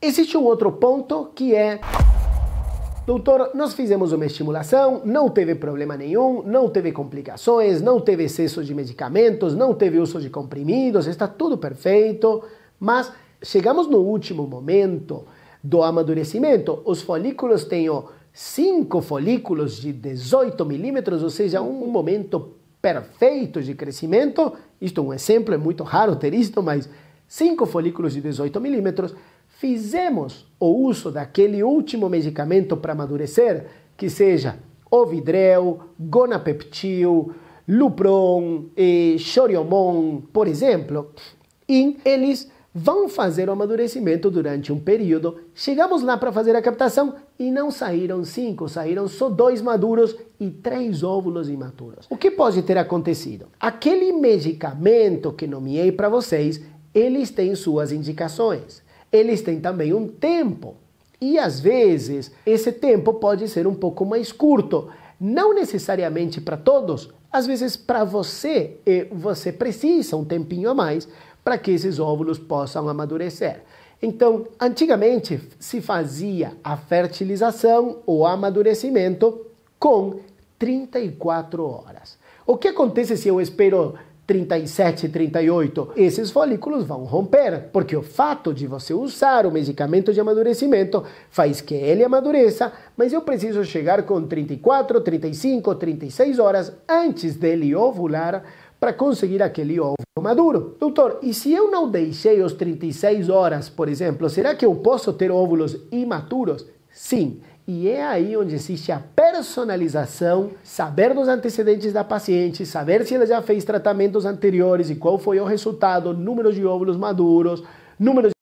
Existe um outro ponto que é. Doutor, nós fizemos uma estimulação, não teve problema nenhum, não teve complicações, não teve excesso de medicamentos, não teve uso de comprimidos, está tudo perfeito, mas chegamos no último momento do amadurecimento. Os folículos têm cinco folículos de 18 milímetros, ou seja, um momento perfeito de crescimento. Isto é um exemplo, é muito raro ter isto, mas cinco folículos de 18 milímetros fizemos o uso daquele último medicamento para amadurecer, que seja Ovidrel, Gonapeptil, Lupron, e Choriomon, por exemplo, e eles vão fazer o amadurecimento durante um período. Chegamos lá para fazer a captação e não saíram cinco, saíram só dois maduros e três óvulos imaturos. O que pode ter acontecido? Aquele medicamento que nomeei para vocês, eles têm suas indicações eles têm também um tempo. E às vezes esse tempo pode ser um pouco mais curto, não necessariamente para todos, às vezes para você, você precisa um tempinho a mais para que esses óvulos possam amadurecer. Então, antigamente se fazia a fertilização ou amadurecimento com 34 horas. O que acontece se eu espero 37 e 38, esses folículos vão romper, porque o fato de você usar o medicamento de amadurecimento faz que ele amadureça, mas eu preciso chegar com 34, 35, 36 horas antes dele ovular para conseguir aquele óvulo maduro. Doutor, e se eu não deixei os 36 horas, por exemplo, será que eu posso ter óvulos imaturos? Sim, e é aí onde existe a personalização, saber dos antecedentes da paciente, saber se ela já fez tratamentos anteriores e qual foi o resultado, números de óvulos maduros, números